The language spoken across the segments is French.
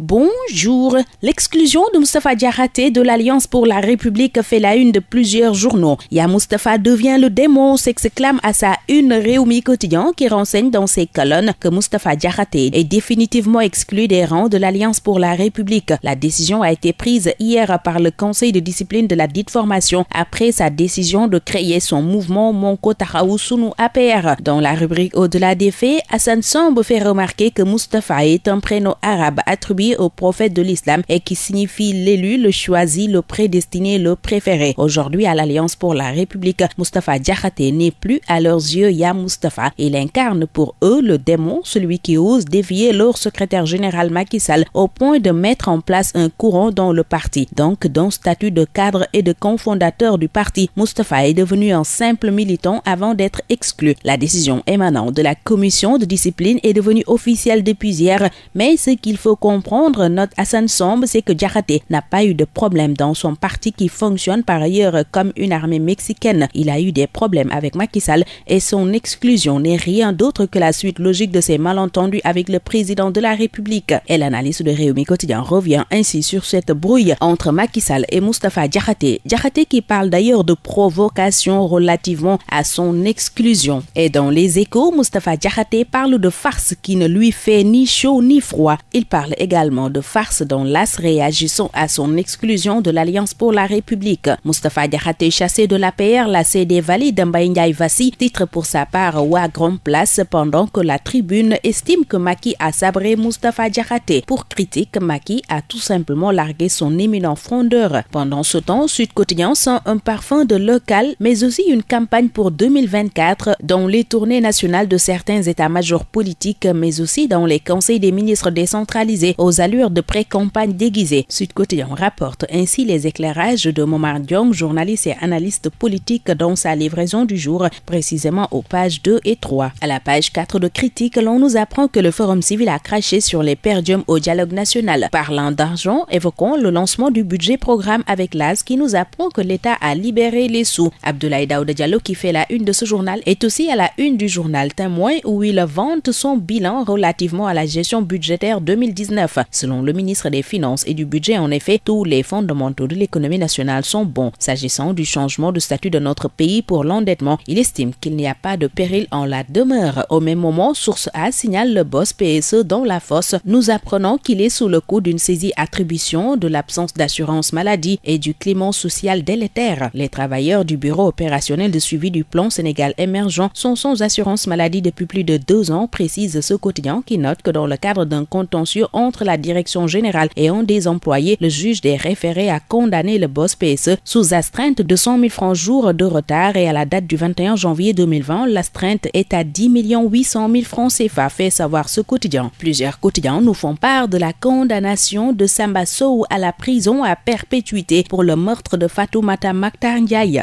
Bonjour. L'exclusion de Mustafa Diarraté de l'Alliance pour la République fait la une de plusieurs journaux. Ya Mustafa devient le démon, s'exclame à sa une Réumi quotidien qui renseigne dans ses colonnes que Mustafa Diarraté est définitivement exclu des rangs de l'Alliance pour la République. La décision a été prise hier par le Conseil de discipline de la dite formation après sa décision de créer son mouvement Monko Taraou APR. Dans la rubrique Au-delà des faits, Hassan semble fait remarquer que Mustafa est un prénom arabe attribué au prophète de l'islam et qui signifie l'élu, le choisi, le prédestiné, le préféré. Aujourd'hui, à l'Alliance pour la République, Mustafa Djakate n'est plus à leurs yeux Ya Mustafa. Il incarne pour eux le démon, celui qui ose dévier leur secrétaire général Macky Sall au point de mettre en place un courant dans le parti. Donc, dans statut de cadre et de confondateur du parti, Mustafa est devenu un simple militant avant d'être exclu. La décision émanant de la commission de discipline est devenue officielle depuis hier, mais ce qu'il faut comprendre Prendre note à c'est que Diakhaté n'a pas eu de problème dans son parti qui fonctionne par ailleurs comme une armée mexicaine. Il a eu des problèmes avec Macky Sall et son exclusion n'est rien d'autre que la suite logique de ses malentendus avec le président de la République. Et l'analyse de Réumi Quotidien revient ainsi sur cette brouille entre Macky Sall et Mustafa Diakhaté. Diakhaté qui parle d'ailleurs de provocation relativement à son exclusion. Et dans les échos, Mustafa Diakhaté parle de farce qui ne lui fait ni chaud ni froid. Il parle également de farce dont l'AS réagissant à son exclusion de l'Alliance pour la République. Mustafa Diakhaté chassé de la PR, la CD valide Mbaye Vassi titre pour sa part ou à grande place pendant que la tribune estime que Maki a sabré Mustafa Diakhaté. Pour critique, Maki a tout simplement largué son éminent frondeur. Pendant ce temps, Sud Quotidien sent un parfum de local, mais aussi une campagne pour 2024 dans les tournées nationales de certains états-majors politiques, mais aussi dans les conseils des ministres décentralisés allures de pré-campagne déguisée. Sud Quotidien rapporte ainsi les éclairages de Momar journaliste et analyste politique dans sa livraison du jour, précisément aux pages 2 et 3. À la page 4 de critique, l'on nous apprend que le Forum civil a craché sur les perdiums au dialogue national. Parlant d'argent, évoquons le lancement du budget programme avec l'AS qui nous apprend que l'État a libéré les sous. Abdoulaye Daouda Diallo, qui fait la une de ce journal, est aussi à la une du journal témoin où il vante son bilan relativement à la gestion budgétaire 2019. Selon le ministre des Finances et du Budget, en effet, tous les fondamentaux de l'économie nationale sont bons. S'agissant du changement de statut de notre pays pour l'endettement, il estime qu'il n'y a pas de péril en la demeure. Au même moment, Source A signale le boss PSE dans la fosse. Nous apprenons qu'il est sous le coup d'une saisie attribution de l'absence d'assurance maladie et du climat social délétère. Les travailleurs du bureau opérationnel de suivi du plan Sénégal émergent sont sans assurance maladie depuis plus de deux ans, précise ce quotidien qui note que dans le cadre d'un contentieux entre la direction générale et un des employés, le juge des référés a condamné le boss PSE sous astreinte de 100 000 francs jour de retard et à la date du 21 janvier 2020, l'astreinte est à 10 800 000 francs CFA, fait savoir ce quotidien. Plusieurs quotidiens nous font part de la condamnation de Samba Sow à la prison à perpétuité pour le meurtre de Fatoumata Maktar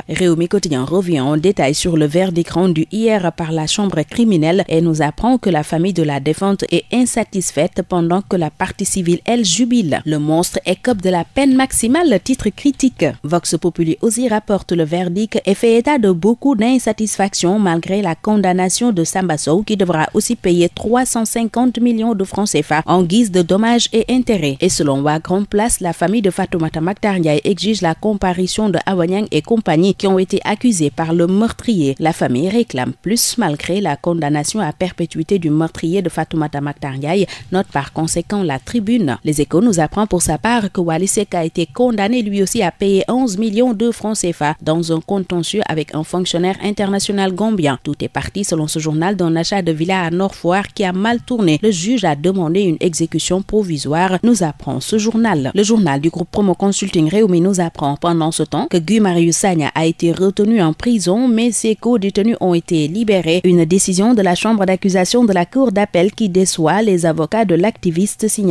Réumi Quotidien revient en détail sur le verdict rendu hier par la chambre criminelle et nous apprend que la famille de la défunte est insatisfaite pendant que la partie civile, elle jubile. Le monstre écope de la peine maximale, titre critique. Vox Populi aussi rapporte le verdict et fait état de beaucoup d'insatisfaction malgré la condamnation de Sambasso qui devra aussi payer 350 millions de francs CFA en guise de dommages et intérêts. Et selon Wagrand Place, la famille de Fatoumata Maktarniaï exige la comparution de Awanyang et compagnie qui ont été accusés par le meurtrier. La famille réclame plus malgré la condamnation à perpétuité du meurtrier de Fatoumata Maktarniaï, note par conséquent la tribune. Les échos nous apprend pour sa part que Walisek a été condamné lui aussi à payer 11 millions de francs CFA dans un contentieux avec un fonctionnaire international gambien. Tout est parti selon ce journal d'un achat de villa à Norfoire qui a mal tourné. Le juge a demandé une exécution provisoire, nous apprend ce journal. Le journal du groupe Promo Consulting Réumi nous apprend pendant ce temps que Guy Marius Sagna a été retenu en prison mais ses co-détenus ont été libérés. Une décision de la chambre d'accusation de la cour d'appel qui déçoit les avocats de l'activiste signé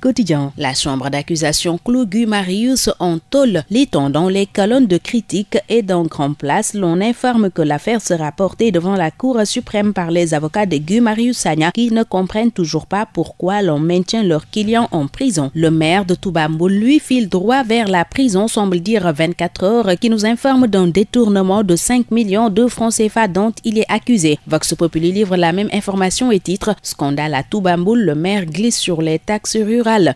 Quotidien. La chambre d'accusation Clougu Marius en tôle, l'étendant dans les colonnes de critiques et dans Grand Place, l'on informe que l'affaire sera portée devant la Cour suprême par les avocats de Gumarius Marius qui ne comprennent toujours pas pourquoi l'on maintient leur client en prison. Le maire de Toubamboul lui file droit vers la prison, semble dire 24 heures, qui nous informe d'un détournement de 5 millions de francs CFA dont il est accusé. Vox Populi livre la même information et titre Scandale à Toubamboul, le maire glisse sur l'état » taxe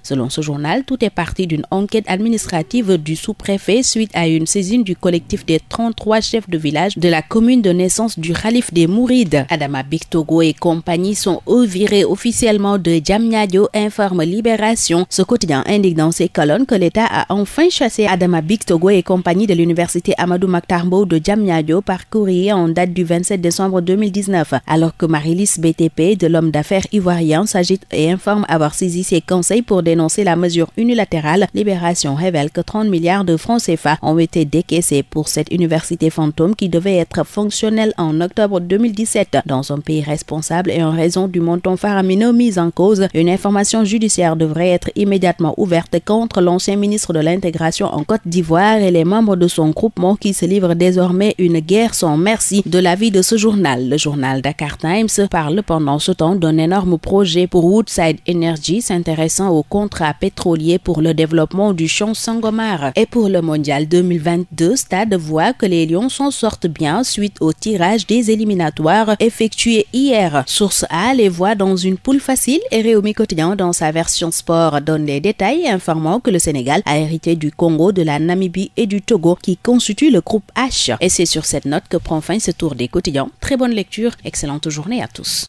Selon ce journal, tout est parti d'une enquête administrative du sous-préfet suite à une saisine du collectif des 33 chefs de village de la commune de naissance du Khalif des Mourides. Adama Togo et compagnie sont eux virés officiellement de Djamnadio, informe Libération. Ce quotidien indique dans ses colonnes que l'État a enfin chassé Adama Bictogo et compagnie de l'université Amadou Maktarbo de Djamnadio par courrier en date du 27 décembre 2019, alors que Marilis BTP de l'homme d'affaires ivoirien s'agite et informe avoir saisi ses conseils pour dénoncer la mesure unilatérale. Libération révèle que 30 milliards de francs CFA ont été décaissés pour cette université fantôme qui devait être fonctionnelle en octobre 2017 dans un pays responsable et en raison du montant faramineux mis en cause. Une information judiciaire devrait être immédiatement ouverte contre l'ancien ministre de l'intégration en Côte d'Ivoire et les membres de son groupement qui se livrent désormais une guerre sans merci de la vie de ce journal. Le journal Dakar Times parle pendant ce temps d'un énorme projet pour Woodside Energy intéressant au contrat pétrolier pour le développement du champ Sangomar. Et pour le mondial 2022, Stade voit que les Lions s'en sortent bien suite au tirage des éliminatoires effectué hier. Source A les voit dans une poule facile et Réumi Quotidien dans sa version sport donne les détails informant que le Sénégal a hérité du Congo, de la Namibie et du Togo qui constituent le groupe H. Et c'est sur cette note que prend fin ce tour des quotidiens. Très bonne lecture, excellente journée à tous.